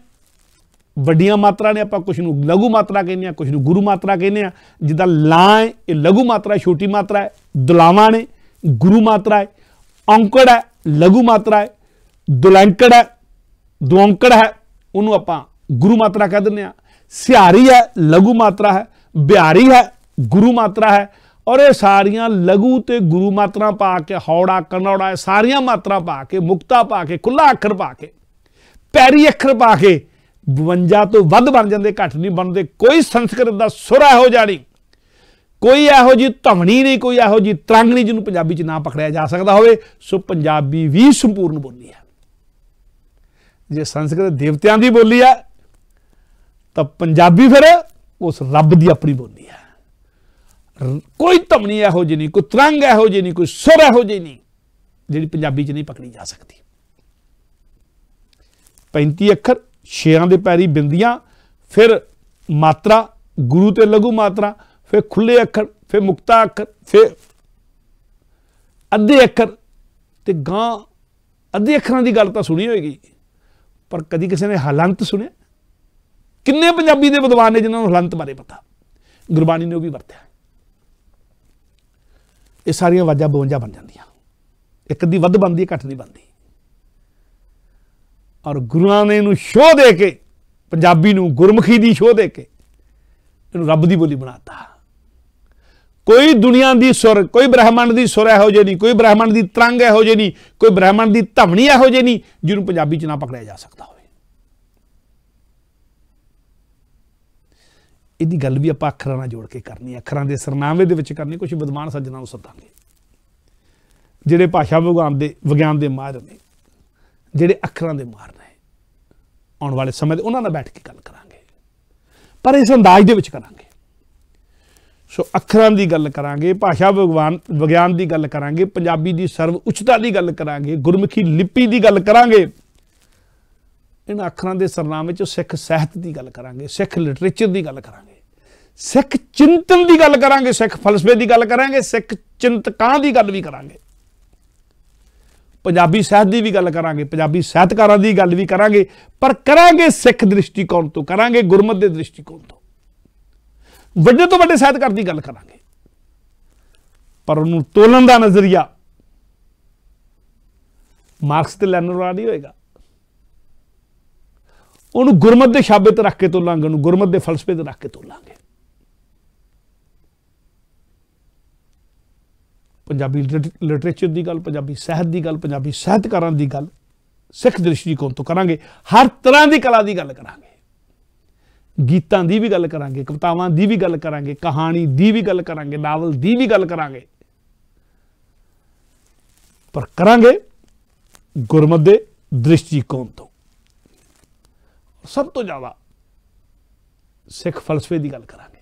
ਵੱਡੀਆਂ ਮਾਤਰਾ ਨੇ ਆਪਾਂ ਕੁਝ ਨੂੰ ਲਘੂ ਮਾਤਰਾ ਕਹਿੰਦੇ ਆ ਕੁਝ ਨੂੰ ਗੁਰੂ ਮਾਤਰਾ ਕਹਿੰਦੇ ਆ ਜਿੱਦਾਂ ਲਾਂ ਇਹ ਲਘੂ ਮਾਤਰਾ ਛੋਟੀ ਮਾਤਰਾ ਹੈ ਦੁਲਾਵਾਂ ਨੇ ਗੁਰੂ ਮਾਤਰਾ ਹੈ ਔਂਕੜ ਹੈ ਲਘੂ ਮਾਤਰਾ ਹੈ ਦੁਲੰਕੜ ਹੈ ਦੁਆਂਕੜ ਹੈ ਉਹਨੂੰ ਆਪਾਂ ਗੁਰੂ ਮਾਤਰਾ ਕਹਿ ਦਿੰਦੇ ਆ ਸਿਹਾਰੀ ਹੈ ਲਘੂ ਮਾਤਰਾ ਹੈ ਬਿਹਾਰੀ ਹੈ ਗੁਰੂ ਮਾਤਰਾ ਹੈ ਔਰ ਇਹ ਸਾਰੀਆਂ ਲਘੂ ਤੇ ਗੁਰੂ ਮਾਤਰਾ ਪਾ ਕੇ ਹੌੜਾ ਕਨੌੜਾ ਸਾਰੀਆਂ ਮਾਤਰਾ ਪਾ ਕੇ ਮੁਕਤਾ ਪਾ ਕੇ ਖੁੱਲਾ ਅੱਖਰ ਪਾ ਕੇ ਪੈਰੀ ਅੱਖਰ ਪਾ ਕੇ 52 ਤੋਂ ਵੱਧ ਬਣ ਜਾਂਦੇ ਘੱਟ ਨਹੀਂ ਬਣਦੇ ਕੋਈ ਸੰਸਕ੍ਰਿਤ ਦਾ ਸੁਰ ਇਹੋ ਜਾਣੀ ਕੋਈ ਇਹੋ ਜੀ ਧਵਣੀ ਨਹੀਂ ਕੋਈ ਇਹੋ ਜੀ ਤਰੰਗ ਨਹੀਂ ਜਿਹਨੂੰ ਪੰਜਾਬੀ 'ਚ ਨਾ ਪਕੜਿਆ ਜਾ ਸਕਦਾ ਹੋਵੇ ਸੋ ਪੰਜਾਬੀ ਵੀ ਸੰਪੂਰਨ ਬੋਲੀ ਹੈ ਜੇ ਸੰਸਕ੍ਰਿਤ ਦੇਵਤਿਆਂ ਦੀ ਬੋਲੀ ਹੈ ਤਾਂ ਪੰਜਾਬੀ ਫਿਰ ਉਸ ਰੱਬ ਦੀ ਆਪਣੀ ਬੋਲੀ ਹੈ ਕੋਈ ਧਵਣੀ ਇਹੋ ਜੀ ਨਹੀਂ ਕੋਈ ਤਰੰਗ ਇਹੋ ਜੀ ਨਹੀਂ ਕੋਈ ਸੁਰ ਇਹੋ ਜੀ ਨਹੀਂ ਜਿਹੜੀ ਪੰਜਾਬੀ 'ਚ ਨਹੀਂ ਪਕੜੀ ਜਾ ਸਕਦੀ 35 ਅੱਖਰ ਸ਼ੇਰਾਂ ਦੇ ਪੈਰੀ ਬਿੰਦੀਆਂ ਫਿਰ ਮਾਤਰਾ ਗੁਰੂ ਤੇ ਲਘੂ ਮਾਤਰਾ ਫਿਰ ਖੁੱਲੇ ਅੱਖਰ ਫਿਰ ਮੁਕਤਾ ਅੱਖਰ ਫਿਰ ਅੱਧੇ ਅੱਖਰ ਤੇ ਗਾਂ ਅੱਧੇ ਅੱਖਰਾਂ ਦੀ ਗੱਲ ਤਾਂ ਸੁਣੀ ਹੋਏਗੀ ਪਰ ਕਦੀ ਕਿਸੇ ਨੇ ਹਲੰਤ ਸੁਣਿਆ ਕਿੰਨੇ ਪੰਜਾਬੀ ਦੇ ਵਿਦਵਾਨ ਨੇ ਜਿਨ੍ਹਾਂ ਨੂੰ ਹਲੰਤ ਬਾਰੇ ਪਤਾ ਗੁਰਬਾਣੀ ਨੇ ਉਹ ਵੀ ਵਰਤਿਆ ਇਹ ਸਾਰੀਆਂ ਆਵਾਜ਼ਾਂ 52 ਬਣ ਜਾਂਦੀਆਂ ਇੱਕ ਦੀ ਵੱਧ ਬਣਦੀ ਘੱਟ ਦੀ ਬਣਦੀ ਔਰ ਗੁਰੂਆਂ ਨੇ ਇਹਨੂੰ ਸ਼ੋਹ ਦੇ ਕੇ ਪੰਜਾਬੀ ਨੂੰ ਗੁਰਮੁਖੀ ਦੀ ਸ਼ੋਹ ਦੇ ਕੇ ਇਹਨੂੰ ਰੱਬ ਦੀ ਬੋਲੀ ਬਣਾਤਾ ਕੋਈ ਦੁਨੀਆ ਦੀ ਸੁਰ ਕੋਈ ਬ੍ਰਹਿਮੰਡ ਦੀ ਸੁਰ ਇਹੋ ਜਿਹੀ ਨਹੀਂ ਕੋਈ ਬ੍ਰਹਿਮੰਡ ਦੀ ਤਰੰਗ ਇਹੋ ਜਿਹੀ ਨਹੀਂ ਕੋਈ ਬ੍ਰਹਿਮੰਡ ਦੀ ਹੈ ਇਹੋ ਜਿਹੀ ਨਹੀਂ ਜਿਹਨੂੰ ਪੰਜਾਬੀ ਚ ਨਾ ਪਕੜਿਆ ਜਾ ਸਕਦਾ ਹੋਵੇ ਇਹਦੀ ਗੱਲ ਵੀ ਆਪਾਂ ਅੱਖਰਾਂ ਨਾਲ ਜੋੜ ਕੇ ਕਰਨੀ ਹੈ ਅੱਖਰਾਂ ਦੇ ਸਰਨਾਮੇ ਦੇ ਵਿੱਚ ਕਰਨੀ ਕੁਝ ਵਿਦਵਾਨ ਸੱਜਣਾ ਨੂੰ ਸੱਦਾਂਗੇ ਜਿਹੜੇ ਭਾਸ਼ਾ ਵਿਗਿਆਨ ਦੇ ਵਿਗਿਆਨ ਦੇ ਮਾਹਿਰ ਨੇ ਜਿਹੜੇ ਅੱਖਰਾਂ ਦੇ ਮਾਰ ਰਹੇ ਆਉਣ ਵਾਲੇ ਸਮੇਂ ਦੇ ਉਹਨਾਂ ਨਾਲ ਬੈਠ ਕੇ ਗੱਲ ਕਰਾਂਗੇ ਪਰ ਇਸ ਅੰਦਾਜ਼ ਦੇ ਵਿੱਚ ਕਰਾਂਗੇ ਸੋ ਅੱਖਰਾਂ ਦੀ ਗੱਲ ਕਰਾਂਗੇ ਭਾਸ਼ਾ ਵਿਗਿਆਨ ਵਿਗਿਆਨ ਦੀ ਗੱਲ ਕਰਾਂਗੇ ਪੰਜਾਬੀ ਦੀ ਸਰਵ ਉੱਚਤਾ ਦੀ ਗੱਲ ਕਰਾਂਗੇ ਗੁਰਮੁਖੀ ਲਿਪੀ ਦੀ ਗੱਲ ਕਰਾਂਗੇ ਇਹਨਾਂ ਅੱਖਰਾਂ ਦੇ ਸਰਨਾਮੇ ਵਿੱਚ ਸਿੱਖ ਸਾਹਿਤ ਦੀ ਗੱਲ ਕਰਾਂਗੇ ਸਿੱਖ ਲਿਟਰੇਚਰ ਦੀ ਗੱਲ ਕਰਾਂਗੇ ਸਿੱਖ ਚਿੰਤਨ ਦੀ ਗੱਲ ਕਰਾਂਗੇ ਸਿੱਖ ਫਲਸਫੇ ਦੀ ਗੱਲ ਕਰਾਂਗੇ ਸਿੱਖ ਚਿੰਤਕਾਂ ਦੀ ਗੱਲ ਵੀ ਕਰਾਂਗੇ ਪੰਜਾਬੀ ਸਾਹਿਤ ਦੀ ਵੀ ਗੱਲ ਕਰਾਂਗੇ ਪੰਜਾਬੀ ਸਾਹਿਤਕਾਰਾਂ ਦੀ ਗੱਲ ਵੀ ਕਰਾਂਗੇ ਪਰ ਕਰਾਂਗੇ ਸਿੱਖ ਦ੍ਰਿਸ਼ਟੀਕੋਣ ਤੋਂ ਕਰਾਂਗੇ ਗੁਰਮਤ ਦੇ ਦ੍ਰਿਸ਼ਟੀਕੋਣ ਤੋਂ ਵੱਡੇ ਤੋਂ ਵੱਡੇ ਸਾਹਿਤਕਾਰ ਦੀ ਗੱਲ ਕਰਾਂਗੇ ਪਰ ਉਹਨੂੰ ਤੋਲਣ ਦਾ ਨਜ਼ਰੀਆ ਮਾਰਕਸ ਤੇ ਲੈਨਰ ਵਾਲਾ ਨਹੀਂ ਹੋਏਗਾ ਉਹਨੂੰ ਗੁਰਮਤ ਦੇ ਸ਼ਾਬੇ ਤੇ ਰੱਖ ਕੇ ਤੋਲਾਂਗੇ ਉਹਨੂੰ ਗੁਰਮਤ ਦੇ ਫਲਸਫੇ ਤੇ ਰੱਖ ਕੇ ਤੋਲਾਂਗੇ ਪੰਜਾਬੀ ਲਿਟਰੇਚਰ ਦੀ ਗੱਲ ਪੰਜਾਬੀ ਸਾਹਿਤ ਦੀ ਗੱਲ ਪੰਜਾਬੀ ਸਾਹਿਤਕਾਰਾਂ ਦੀ ਗੱਲ ਸਿੱਖ ਦ੍ਰਿਸ਼ਟੀਕੋਣ ਤੋਂ ਕਰਾਂਗੇ ਹਰ ਤਰ੍ਹਾਂ ਦੀ ਕਲਾ ਦੀ ਗੱਲ ਕਰਾਂਗੇ ਗੀਤਾਂ ਦੀ ਵੀ ਗੱਲ ਕਰਾਂਗੇ ਕਵਿਤਾਵਾਂ ਦੀ ਵੀ ਗੱਲ ਕਰਾਂਗੇ ਕਹਾਣੀ ਦੀ ਵੀ ਗੱਲ ਕਰਾਂਗੇ ਨਾਵਲ ਦੀ ਵੀ ਗੱਲ ਕਰਾਂਗੇ ਪਰ ਕਰਾਂਗੇ ਗੁਰਮਤ ਦੇ ਦ੍ਰਿਸ਼ਟੀਕੋਣ ਤੋਂ ਸਭ ਤੋਂ ਜ਼ਿਆਦਾ ਸਿੱਖ ਫਲਸਫੇ ਦੀ ਗੱਲ ਕਰਾਂਗੇ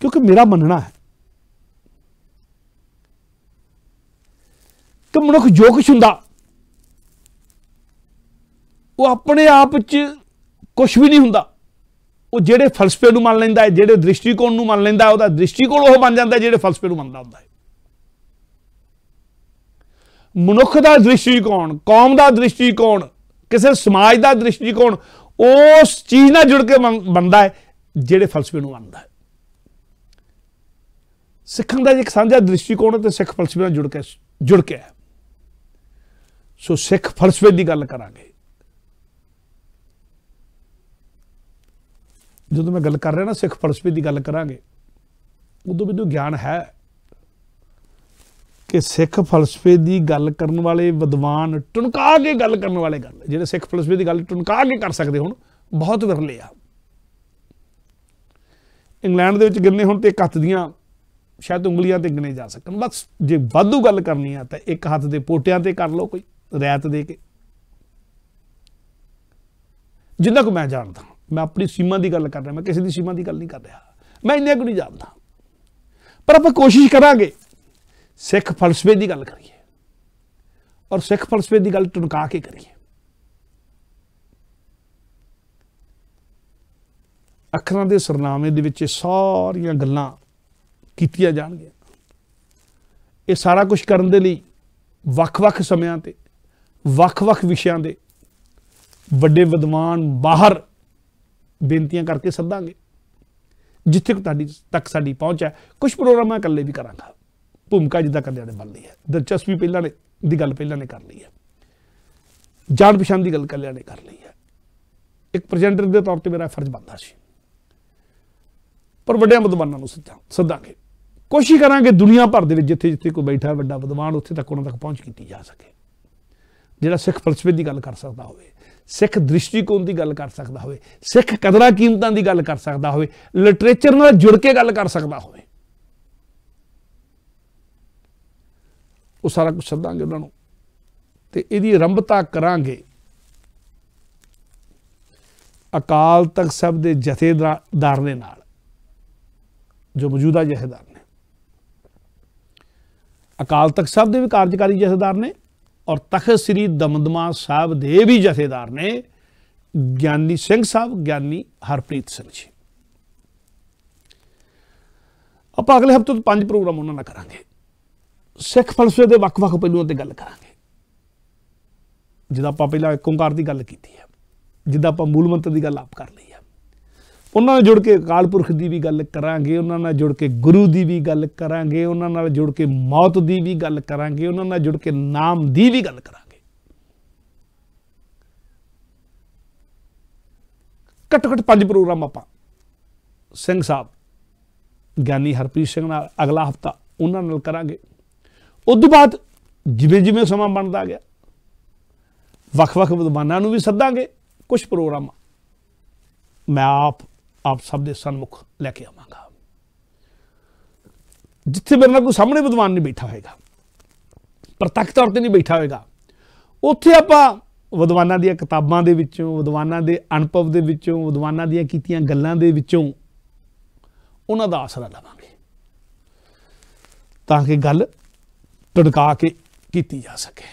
ਕਿਉਂਕਿ ਮੇਰਾ ਮੰਨਣਾ ਹੈ ਕਿ ਮਨੁੱਖ ਜੋ ਕੁਛ ਹੁੰਦਾ ਉਹ ਆਪਣੇ ਆਪ 'ਚ ਕੁਝ ਵੀ ਨਹੀਂ ਹੁੰਦਾ ਉਹ ਜਿਹੜੇ ਫਲਸਫੇ ਨੂੰ ਮੰਨ ਲੈਂਦਾ ਹੈ ਜਿਹੜੇ ਦ੍ਰਿਸ਼ਟੀਕੋਣ ਨੂੰ ਮੰਨ ਲੈਂਦਾ ਹੈ ਉਹਦਾ ਦ੍ਰਿਸ਼ਟੀਕੋਣ ਉਹ ਬਣ ਜਾਂਦਾ ਜਿਹੜੇ ਫਲਸਫੇ ਨੂੰ ਮੰਨਦਾ ਹੁੰਦਾ ਹੈ ਮਨੁੱਖ ਦਾ ਦ੍ਰਿਸ਼ਟੀਕੋਣ ਕੌਮ ਦਾ ਦ੍ਰਿਸ਼ਟੀਕੋਣ ਕਿਸੇ ਸਮਾਜ ਦਾ ਦ੍ਰਿਸ਼ਟੀਕੋਣ ਉਸ ਚੀਜ਼ ਨਾਲ ਜੁੜ ਕੇ ਬਣਦਾ ਹੈ ਜਿਹੜੇ ਫਲਸਫੇ ਨੂੰ ਮੰਨਦਾ ਹੈ ਸਿੱਖਾਂ ਦਾ ਇੱਕ ਸਾਂਝਾ ਦ੍ਰਿਸ਼ਟੀਕੋਣ ਤੇ ਸਿੱਖ ਫਲਸਫੇ ਨਾਲ ਜੁੜ ਕੇ ਜੁੜ ਕੇ ਹੈ ਸੋ ਸਿੱਖ ਫਲਸਫੇ ਦੀ ਗੱਲ ਕਰਾਂਗੇ ਜਦੋਂ ਮੈਂ ਗੱਲ ਕਰ ਰਿਹਾ ਨਾ ਸਿੱਖ ਫਲਸਫੇ ਦੀ ਗੱਲ ਕਰਾਂਗੇ ਉਦੋਂ ਮੈਨੂੰ ਗਿਆਨ ਹੈ ਕਿ ਸਿੱਖ ਫਲਸਫੇ ਦੀ ਗੱਲ ਕਰਨ ਵਾਲੇ ਵਿਦਵਾਨ ਟੁਣਕਾ ਕੇ ਗੱਲ ਕਰਨ ਵਾਲੇ ਗੱਲ ਜਿਹੜੇ ਸਿੱਖ ਫਲਸਫੇ ਦੀ ਗੱਲ ਟੁਣਕਾ ਕੇ ਕਰ ਸਕਦੇ ਹੁਣ ਬਹੁਤ ਵਿਰਲੇ ਆ ਇੰਗਲੈਂਡ ਦੇ ਵਿੱਚ ਗਿਣਨੇ ਹੁਣ ਤੇ ਇੱਕ ਹੱਥ ਦੀਆਂ ਸ਼ਾਇਦ ਉਂਗਲੀਆਂ ਤੇ ਗਿਣੇ ਜਾ ਸਕਣ ਬਸ ਜੇ ਵਾਧੂ ਗੱਲ ਕਰਨੀ ਆ ਤਾਂ ਇੱਕ ਹੱਥ ਦੇ ਪੋਟਿਆਂ ਤੇ ਕਰ ਲਓ ਕੋਈ ਰਿਆਇਤ ਦੇ ਕੇ ਜਿੰਨਾ ਕੋ ਮੈਂ ਜਾਣਦਾ ਮੈਂ ਆਪਣੀ ਸੀਮਾ ਦੀ ਗੱਲ ਕਰ ਰਿਹਾ ਮੈਂ ਕਿਸੇ ਦੀ ਸੀਮਾ ਦੀ ਗੱਲ ਨਹੀਂ ਕਰ ਰਿਹਾ ਮੈਂ ਇੰਨੇ ਕੁ ਨਹੀਂ ਜਾਣਦਾ ਪਰ ਆਪਾਂ ਕੋਸ਼ਿਸ਼ ਕਰਾਂਗੇ ਸਿੱਖ ਫਲਸਫੇ ਦੀ ਗੱਲ ਕਰੀਏ ਔਰ ਸਿੱਖ ਫਲਸਫੇ ਦੀ ਗੱਲ ਟੁਣਕਾ ਕੇ ਕਰੀਏ ਅੱਖਰਾਂ ਦੇ ਸਰਨਾਮੇ ਦੇ ਵਿੱਚ ਸਾਰੀਆਂ ਗੱਲਾਂ ਕੀਤੀਆਂ ਜਾਣਗੀਆਂ ਇਹ ਸਾਰਾ ਕੁਝ ਕਰਨ ਦੇ ਲਈ ਵੱਖ-ਵੱਖ ਸਮਿਆਂ ਤੇ ਵੱਖ-ਵੱਖ ਵਿਸ਼ਿਆਂ ਦੇ ਵੱਡੇ ਵਿਦਵਾਨ ਬਾਹਰ ਬੇਨਤੀਆਂ ਕਰਕੇ ਸੱਦਾਂਗੇ ਜਿੱਥੇ ਤੁਹਾਡੀ ਤੱਕ ਸਾਡੀ ਪਹੁੰਚ ਹੈ ਕੁਝ ਪ੍ਰੋਗਰਾਮਾਂ ਕੱਲੇ ਵੀ ਕਰਾਂਗਾ ਭੂਮਿਕਾ ਜਿੱਦਾਂ ਕਰਦੇ ਨੇ ਬੰਨ ਲਈ ਹੈ ਦਿਲਚਸਪੀ ਪਹਿਲਾਂ ਨੇ ਦੀ ਗੱਲ ਪਹਿਲਾਂ ਨੇ ਕਰ ਲਈ ਹੈ ਜਾਣ ਪਛਾਣ ਦੀ ਗੱਲ ਕੱਲਿਆਂ ਨੇ ਕਰ ਲਈ ਹੈ ਇੱਕ ਪ੍ਰੈਜ਼ੈਂਟਰ ਦੇ ਤੌਰ ਤੇ ਮੇਰਾ ਫਰਜ਼ ਬੰਦਾ ਸੀ ਪਰ ਵੱਡਿਆਂ ਵਿਦਵਾਨਾਂ ਨੂੰ ਸੱਦਾਂ ਸੱਦਾਂਗੇ ਕੋਸ਼ਿਸ਼ ਕਰਾਂਗੇ ਦੁਨੀਆ ਭਰ ਦੇ ਵਿੱਚ ਜਿੱਥੇ ਜਿੱਥੇ ਕੋਈ ਬੈਠਾ ਵੱਡਾ ਵਿਦਵਾਨ ਉੱਥੇ ਤੱਕ ਉਹਨਾਂ ਤੱਕ ਪਹੁੰਚ ਕੀਤੀ ਜਾ ਸਕੇ ਜਿਹੜਾ ਸਿੱਖ ਫਲਸਫੇ ਦੀ ਗੱਲ ਕਰ ਸਕਦਾ ਹੋਵੇ ਸਿੱਖ ਦ੍ਰਿਸ਼ਟੀਕੋਣ ਦੀ ਗੱਲ ਕਰ ਸਕਦਾ ਹੋਵੇ ਸਿੱਖ ਕਦਰਾਂ ਕੀਮਤਾਂ ਦੀ ਗੱਲ ਕਰ ਸਕਦਾ ਹੋਵੇ ਲਿਟਰੇਚਰ ਨਾਲ ਜੁੜ ਕੇ ਗੱਲ ਕਰ ਸਕਦਾ ਹੋਵੇ ਉਹ ਸਾਰਾ ਕੁਝ ਸੱਦਾਂਗੇ ਉਹਨਾਂ ਨੂੰ ਤੇ ਇਹਦੀ ਆਰੰਭਤਾ ਕਰਾਂਗੇ ਅਕਾਲ ਤਖਤ ਸਾਹਿਬ ਦੇ ਜਥੇਦਾਰ ਦੇ ਨਾਲ ਜੋ ਮੌਜੂਦਾ ਜਥੇਦਾਰ ਨੇ ਅਕਾਲ ਤਖਤ ਸਾਹਿਬ ਦੇ ਵੀ ਕਾਰਜਕਾਰੀ ਜਥੇਦਾਰ ਨੇ ਔਰ ਤਖਤ ਸ੍ਰੀ ਦਮਦਮਾ ਸਾਹਿਬ ਦੇ ਵੀ ਜਥੇਦਾਰ ਨੇ ਗਿਆਨੀ ਸਿੰਘ ਸਾਹਿਬ ਗਿਆਨੀ ਹਰਪ੍ਰੀਤ ਸਿੰਘ ਜੀ ਆਪਾਂ ਅਗਲੇ ਹਫਤੇ ਤੋਂ ਪੰਜ ਪ੍ਰੋਗਰਾਮ ਉਹਨਾਂ ਨਾਲ ਕਰਾਂਗੇ ਸਿੱਖ ਫਲਸਫੇ ਦੇ ਵੱਖ-ਵੱਖ ਪਹਿਲੂਆਂ ਤੇ ਗੱਲ ਕਰਾਂਗੇ ਜਿੱਦਾਂ ਆਪਾਂ ਪਹਿਲਾਂ ਇੱਕ ਓੰਕਾਰ ਦੀ ਗੱਲ ਕੀਤੀ ਹੈ ਜਿੱਦਾਂ ਆਪਾਂ ਮੂਲ ਮੰਤਰ ਦੀ ਗੱਲ ਆਪ ਕਰ ਲਈ ਉਹਨਾਂ ਨਾਲ ਜੁੜ ਕੇ ਅਕਾਲ ਪੁਰਖ ਦੀ ਵੀ ਗੱਲ ਕਰਾਂਗੇ ਉਹਨਾਂ ਨਾਲ ਜੁੜ ਕੇ ਗੁਰੂ ਦੀ ਵੀ ਗੱਲ ਕਰਾਂਗੇ ਉਹਨਾਂ ਨਾਲ ਜੁੜ ਕੇ ਮੌਤ ਦੀ ਵੀ ਗੱਲ ਕਰਾਂਗੇ ਉਹਨਾਂ ਨਾਲ ਜੁੜ ਕੇ ਨਾਮ ਦੀ ਵੀ ਗੱਲ ਕਰਾਂਗੇ ਕਟਕਟ ਪੰਜ ਪ੍ਰੋਗਰਾਮ ਆਪਾਂ ਸਿੰਘ ਸਾਹਿਬ ਗਿਆਨੀ ਹਰਪ੍ਰੀਤ ਸਿੰਘ ਨਾਲ ਅਗਲਾ ਹਫਤਾ ਉਹਨਾਂ ਨਾਲ ਕਰਾਂਗੇ ਉਸ ਤੋਂ ਬਾਅਦ ਜਿਵੇਂ ਜਿਵੇਂ ਸਮਾਂ ਬਣਦਾ ਗਿਆ ਵੱਖ-ਵੱਖ ਵਿਦਵਾਨਾਂ ਨੂੰ ਵੀ ਸੱਦਾਂਗੇ ਕੁਝ ਪ੍ਰੋਗਰਾਮ ਮੈਂ ਆਪ ਆਪ ਸਭ ਦੇ ਸਨਮੁਖ ਲੈ ਕੇ ਆਵਾਂਗਾ ਜਿੱਥੇ ਮੇਰੇ ਨਾਲ ਕੋਈ ਸਾਹਮਣੇ ਵਿਦਵਾਨ ਨਹੀਂ ਬੈਠਾ ਹੋਏਗਾ ਪ੍ਰਤੱਖ ਤੌਰ ਤੇ ਨਹੀਂ ਬੈਠਾ ਹੋਏਗਾ ਉੱਥੇ ਆਪਾਂ ਵਿਦਵਾਨਾਂ ਦੀਆਂ ਕਿਤਾਬਾਂ ਦੇ ਵਿੱਚੋਂ ਵਿਦਵਾਨਾਂ ਦੇ ਅਨੁਭਵ ਦੇ ਵਿੱਚੋਂ ਵਿਦਵਾਨਾਂ ਦੀਆਂ ਕੀਤੀਆਂ ਗੱਲਾਂ ਦੇ ਵਿੱਚੋਂ ਉਹਨਾਂ ਦਾ ਆਸਰਾ ਲਵਾਂਗੇ ਤਾਂ ਕਿ ਗੱਲ ਟੜਕਾ ਕੇ ਕੀਤੀ ਜਾ ਸਕੇ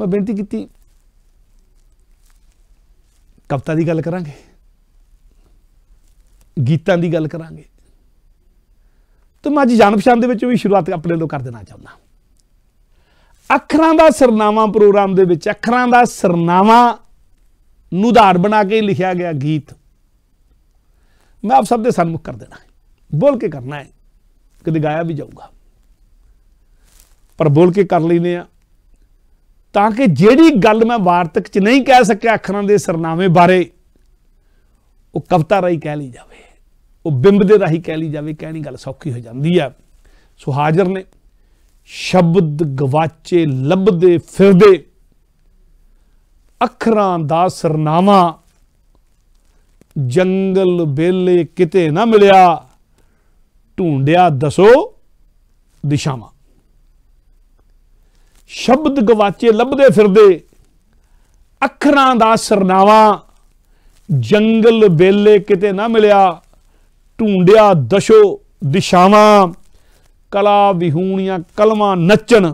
ਮੈਂ ਬੇਨਤੀ ਕੀਤੀ ਕਵਤਾ ਦੀ ਗੱਲ ਕਰਾਂਗੇ ਗੀਤਾਂ ਦੀ ਗੱਲ ਕਰਾਂਗੇ ਤੇ ਮੈਂ ਅੱਜ ਜਾਣ ਪਛਾਣ ਦੇ ਵਿੱਚ ਵੀ ਸ਼ੁਰੂਆਤ ਆਪਣੇ ਤੋਂ ਕਰ ਦੇਣਾ ਚਾਹੁੰਦਾ ਅੱਖਰਾਂ ਦਾ ਸਰਨਾਵਾ ਪ੍ਰੋਗਰਾਮ ਦੇ ਵਿੱਚ ਅੱਖਰਾਂ ਦਾ ਸਰਨਾਵਾ ਨੂੰ ਬਣਾ ਕੇ ਲਿਖਿਆ ਗਿਆ ਗੀਤ ਮੈਂ ਆਪ ਸਭ ਦੇ ਸਾਹਮਣੇ ਕਰ ਦੇਣਾ ਹੈ ਬੋਲ ਕੇ ਕਰਨਾ ਹੈ ਕਿ ਗਾਇਆ ਵੀ ਜਾਊਗਾ ਪਰ ਬੋਲ ਕੇ ਕਰ ਲੈਨੇ ਆ ਤਾਂ ਕਿ ਜਿਹੜੀ ਗੱਲ ਮੈਂ ਵਾਰਤਕ 'ਚ ਨਹੀਂ ਕਹਿ ਸਕਿਆ ਅੱਖਰਾਂ ਦੇ ਸਰਨਾਮੇ ਬਾਰੇ ਉਹ ਕਵਿਤਾ ਰਾਹੀਂ ਕਹਿ ਲਈ ਜਾਵੇ ਉਹ ਬਿੰਬ ਦੇ ਰਾਹੀਂ ਕਹਿ ਲਈ ਜਾਵੇ ਕਹਿਣੀ ਗੱਲ ਸੌਖੀ ਹੋ ਜਾਂਦੀ ਆ ਸੋ ਹਾਜ਼ਰ ਨੇ ਸ਼ਬਦ ਗਵਾਚੇ ਲੱਭਦੇ ਫਿਰਦੇ ਅੱਖਰਾਂ ਦਾ ਸਰਨਾਮਾ ਜੰਗਲ ਬੇਲੇ ਕਿਤੇ ਨਾ ਮਿਲਿਆ ਢੂੰਡਿਆ ਦਸੋ ਦਿਸ਼ਾਵਾਂ ਸ਼ਬਦ ਗਵਾਚੇ ਲੱਭਦੇ ਫਿਰਦੇ ਅੱਖਰਾਂ ਦਾ ਸਰਨਾਵਾ ਜੰਗਲ ਵੇਲੇ ਕਿਤੇ ਨਾ ਮਿਲਿਆ ਢੂੰਡਿਆ ਦਸ਼ੋ ਦਿਸ਼ਾਵਾਂ ਕਲਾ ਵਿਹੂਣੀਆਂ ਕਲਮਾਂ ਨੱਚਣ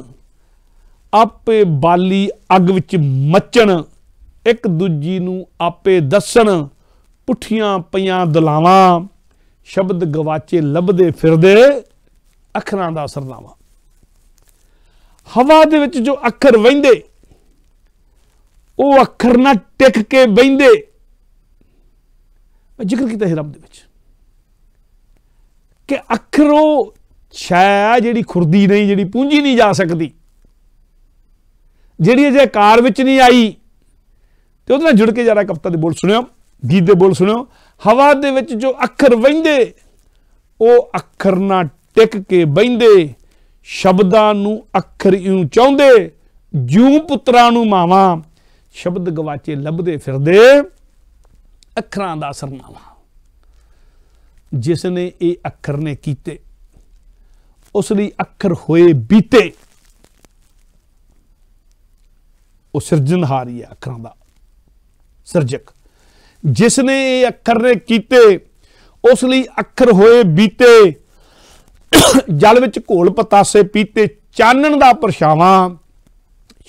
ਆਪੇ ਬਾਲੀ ਅੱਗ ਵਿੱਚ ਮੱਚਣ ਇੱਕ ਦੂਜੀ ਨੂੰ ਆਪੇ ਦੱਸਣ ਪੁੱਠੀਆਂ ਪਈਆਂ ਦਲਾਵਾਂ ਸ਼ਬਦ ਗਵਾਚੇ ਲੱਭਦੇ ਫਿਰਦੇ ਅੱਖਰਾਂ ਦਾ ਸਰਨਾਵਾ ਹਵਾ ਦੇ ਵਿੱਚ ਜੋ ਅੱਖਰ ਵਹਿੰਦੇ ਉਹ ਅੱਖਰ ਨਾ ਟਿਕ ਕੇ ਵਹਿੰਦੇ ਮੈਂ ਜ਼ਿਕਰ ਕੀਤਾ ਹੈ ਰੱਬ ਦੇ ਵਿੱਚ ਕਿ ਅੱਖਰੋ ਛਾਇਆ ਜਿਹੜੀ ਖੁਰਦੀ ਨਹੀਂ ਜਿਹੜੀ ਪੂੰਜੀ ਨਹੀਂ ਜਾ ਸਕਦੀ ਜਿਹੜੀ ਅਜੇ ਕਾਰ ਵਿੱਚ ਨਹੀਂ ਆਈ ਤੇ ਉਹਦੇ ਨਾਲ ਜੁੜ ਕੇ ਜਰਾ ਕਵਤਾ ਦੇ ਬੋਲ ਸੁਣਿਓ ਗੀਤ ਦੇ ਬੋਲ ਸੁਣਿਓ ਹਵਾ ਦੇ ਵਿੱਚ ਜੋ ਅੱਖਰ ਵਹਿੰਦੇ ਉਹ ਅੱਖਰ ਨਾ ਟਿਕ ਕੇ ਵਹਿੰਦੇ ਸ਼ਬਦਾਂ ਨੂੰ ਅੱਖਰ ਇਉਂ ਚਾਹੁੰਦੇ ਜੂ ਪੁੱਤਰਾਂ ਨੂੰ ਮਾਵਾ ਸ਼ਬਦ ਗਵਾਚੇ ਲੱਭਦੇ ਫਿਰਦੇ ਅੱਖਰਾਂ ਦਾ ਸਰਨਾਵਾ ਜਿਸ ਨੇ ਇਹ ਅੱਖਰ ਨੇ ਕੀਤੇ ਉਸ ਲਈ ਅੱਖਰ ਹੋਏ ਬੀਤੇ ਉਹ ਸਿਰਜਣਹਾਰੀ ਹੈ ਅੱਖਰਾਂ ਦਾ ਸਿਰਜਕ ਜਿਸ ਨੇ ਇਹ ਅੱਖਰ ਨੇ ਕੀਤੇ ਉਸ ਲਈ ਅੱਖਰ ਹੋਏ ਬੀਤੇ ਜਲ ਵਿੱਚ ਘੋਲ ਪਤਾਸੇ ਪੀਤੇ ਚਾਨਣ ਦਾ ਪਰਛਾਵਾਂ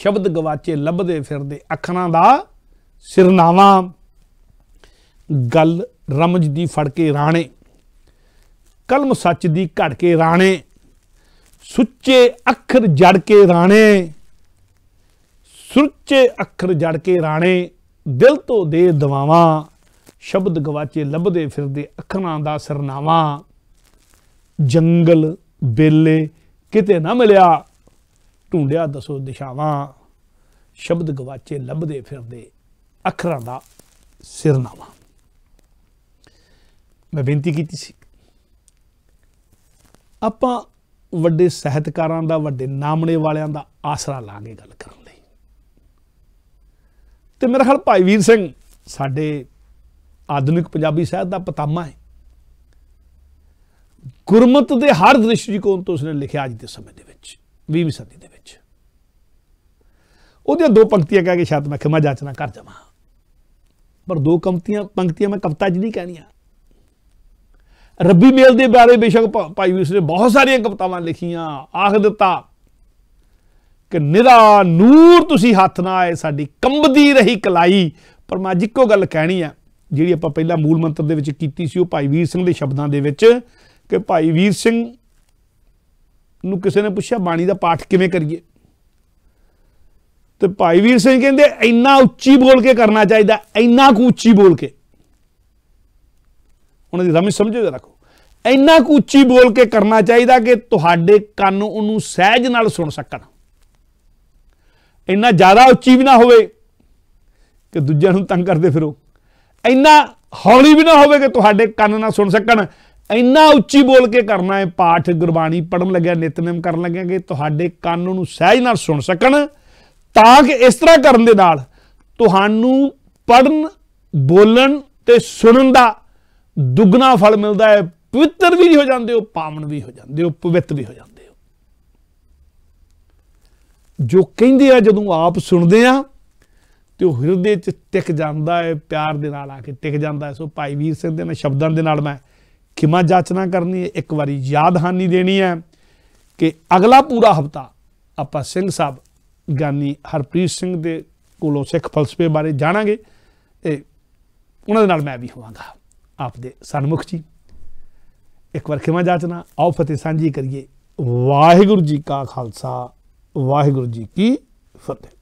ਸ਼ਬਦ ਗਵਾਚੇ ਲੱਭਦੇ ਫਿਰਦੇ ਅੱਖਰਾਂ ਦਾ ਸਿਰਨਾਵਾ ਗੱਲ ਰਮਜ ਦੀ ਫੜ ਕੇ ਰਾਣੇ ਕਲਮ ਸੱਚ ਦੀ ਘੜ ਕੇ ਰਾਣੇ ਸੁੱਚੇ ਅੱਖਰ ਜੜ ਕੇ ਰਾਣੇ ਸੁੱਚੇ ਅੱਖਰ ਜੜ ਕੇ ਰਾਣੇ ਦਿਲ ਤੋਂ ਦੇ ਦਵਾਵਾਂ ਸ਼ਬਦ ਗਵਾਚੇ ਲੱਭਦੇ ਫਿਰਦੇ ਅੱਖਰਾਂ ਦਾ ਸਿਰਨਾਵਾ ਜੰਗਲ ਬੇਲੇ ਕਿਤੇ ਨਾ ਮਿਲਿਆ ਢੂੰਡਿਆ ਦਸੋ ਦਿਸ਼ਾਵਾਂ ਸ਼ਬਦ ਗਵਾਚੇ ਲੱਭਦੇ ਫਿਰਦੇ ਅੱਖਰਾਂ ਦਾ ਸਿਰਨਾਵਾ ਮੈਂ ਬੇਨਤੀ ਕੀਤੀ ਸੀ ਆਪਾਂ ਵੱਡੇ ਸਹਿਤਕਾਰਾਂ ਦਾ ਵੱਡੇ ਨਾਮਣੇ ਵਾਲਿਆਂ ਦਾ ਆਸਰਾ ਲਾ ਕੇ ਗੱਲ ਕਰਨ ਲਈ ਤੇ ਮੇਰੇ ਖਿਆਲ ਭਾਈ ਵੀਰ ਸਿੰਘ ਸਾਡੇ ਆਧੁਨਿਕ ਪੰਜਾਬੀ ਸਾਹਿਤ ਦਾ ਪਤਾਮਾ ਹੈ ਗੁਰਮਤ ਦੇ ਹਰ ਦ੍ਰਿਸ਼ਟੀਕੋਣ ਤੋਂ ਉਸਨੇ ਲਿਖਿਆ ਅੱਜ ਦੇ ਸਮੇਂ ਦੇ ਵਿੱਚ 20ਵੀਂ ਸਦੀ ਦੇ ਵਿੱਚ ਉਹਦੀਆਂ ਦੋ ਪੰਕਤੀਆਂ ਕਹਿ ਕੇ ਸ਼ਾਇਦ ਮੈਂ ਖਿਮਾ ਜਾਚਨਾ ਕਰ ਜਾਵਾਂ ਪਰ ਦੋ ਕੰਪਤੀਆਂ ਪੰਕਤੀਆਂ ਮੈਂ ਕਵਤਾ 'ਚ ਨਹੀਂ ਕਹਿਣੀਆਂ ਰੱਬੀ ਮੇਲ ਦੇ ਬਾਰੇ ਬੇਸ਼ੱਕ ਭਾਈ ਵੀਰ ਨੇ ਬਹੁਤ ਸਾਰੀਆਂ ਕਵਤਾਵਾਂ ਲਿਖੀਆਂ ਆਖ ਦਿੱਤਾ ਕਿ ਨਿਰਾ ਨੂਰ ਤੁਸੀਂ ਹੱਥ ਨਾ ਆਏ ਸਾਡੀ ਕੰਬਦੀ ਰਹੀ ਕਲਾਈ ਪਰ ਮੈਂ ਅੱਜ ਇੱਕੋ ਗੱਲ ਕਹਿਣੀ ਆ ਜਿਹੜੀ ਆਪਾਂ ਪਹਿਲਾਂ ਮੂਲ ਮੰਤਰ ਦੇ ਵਿੱਚ ਕੀਤੀ ਸੀ ਉਹ ਭਾਈ ਵੀਰ ਸਿੰਘ ਦੇ ਸ਼ਬਦਾਂ ਦੇ ਵਿੱਚ ਕਿ ਭਾਈ ਵੀਰ ਸਿੰਘ ਨੂੰ ਕਿਸੇ ਨੇ ਪੁੱਛਿਆ ਬਾਣੀ ਦਾ ਪਾਠ ਕਿਵੇਂ ਕਰੀਏ ਤੇ ਭਾਈ ਵੀਰ ਸਿੰਘ ਕਹਿੰਦੇ ਇੰਨਾ ਉੱਚੀ ਬੋਲ ਕੇ ਕਰਨਾ ਚਾਹੀਦਾ ਇੰਨਾ ਕੁ ਉੱਚੀ ਬੋਲ ਕੇ ਉਹਨਾਂ ਦੀ ਸਮਝ ਸਮਝੋ ਜਰਾ ਰੱਖੋ ਇੰਨਾ ਕੁ ਉੱਚੀ ਬੋਲ ਕੇ ਕਰਨਾ ਚਾਹੀਦਾ ਕਿ ਤੁਹਾਡੇ ਕੰਨ ਉਹਨੂੰ ਸਹਿਜ ਨਾਲ ਸੁਣ ਸਕਣ ਇੰਨਾ ਜ਼ਿਆਦਾ ਉੱਚੀ ਵੀ ਨਾ ਹੋਵੇ ਕਿ ਦੂਜਿਆਂ ਨੂੰ ਤੰਗ ਕਰਦੇ ਫਿਰੋ ਇੰਨਾ ਹੌਲੀ ਵੀ ਨਾ ਹੋਵੇ ਕਿ ਤੁਹਾਡੇ ਕੰਨ ਨਾ ਸੁਣ ਸਕਣ ਇੰਨਾ ਉੱਚੀ ਬੋਲ ਕੇ ਕਰਨਾ ਹੈ ਪਾਠ ਗੁਰਬਾਣੀ ਪੜਨ ਲੱਗਿਆ ਨਿਤਨੇਮ ਕਰਨ ਲੱਗਿਆ ਕਿ ਤੁਹਾਡੇ ਕੰਨ ਨੂੰ ਸਹਿਜ ਨਾਲ ਸੁਣ ਸਕਣ ਤਾਂ ਕਿ ਇਸ ਤਰ੍ਹਾਂ ਕਰਨ ਦੇ ਨਾਲ ਤੁਹਾਨੂੰ ਪੜਨ ਬੋਲਣ ਤੇ ਸੁਣਨ ਦਾ ਦੁੱਗਣਾ ਫਲ ਮਿਲਦਾ ਹੈ ਪਵਿੱਤਰ ਵੀ ਹੋ ਜਾਂਦੇ ਹੋ ਪਾਵਨ ਵੀ ਹੋ ਜਾਂਦੇ ਹੋ ਪਵਿੱਤ ਵੀ ਹੋ ਜਾਂਦੇ ਹੋ ਜੋ ਕਹਿੰਦੇ ਆ ਜਦੋਂ ਆਪ ਸੁਣਦੇ ਆ ਤੇ ਉਹ ਹਿਰਦੇ 'ਚ ਟਿਕ ਜਾਂਦਾ ਹੈ ਪਿਆਰ ਦੇ ਨਾਲ ਆ ਕੇ ਟਿਕ ਜਾਂਦਾ ਸੋ ਭਾਈ ਵੀਰ ਸਿੰਘ ਦੇ ਨਾਲ ਸ਼ਬਦਾਂ ਦੇ ਨਾਲ ਮੈਂ ਖਿਮਾ ਜਾਚਨਾ ਕਰਨੀ ਹੈ ਇੱਕ ਵਾਰੀ ਯਾਦ ਹਾਨੀ ਦੇਣੀ ਹੈ ਕਿ ਅਗਲਾ ਪੂਰਾ ਹਫਤਾ ਆਪਾਂ ਸਿੰਘ ਸਾਹਿਬ ਗਿਆਨੀ ਹਰਪ੍ਰੀਤ ਸਿੰਘ ਦੇ ਕੋਲੋਂ ਸਿੱਖ ਫਲਸਫੇ ਬਾਰੇ ਜਾਣਾਂਗੇ ਇਹ ਉਹਨਾਂ ਦੇ ਨਾਲ ਮੈਂ ਵੀ ਹੋਵਾਂਗਾ ਆਪ ਦੇ ਸਨਮੁਖ ਜੀ ਇੱਕ ਵਾਰ ਖਿਮਾ ਜਾਚਨਾ ਆਓ ਫਤਿਹ ਸਾਂਝੀ ਕਰੀਏ ਵਾਹਿਗੁਰੂ ਜੀ ਕਾ ਖਾਲਸਾ ਵਾਹਿਗੁਰੂ ਜੀ ਕੀ ਫਤਿਹ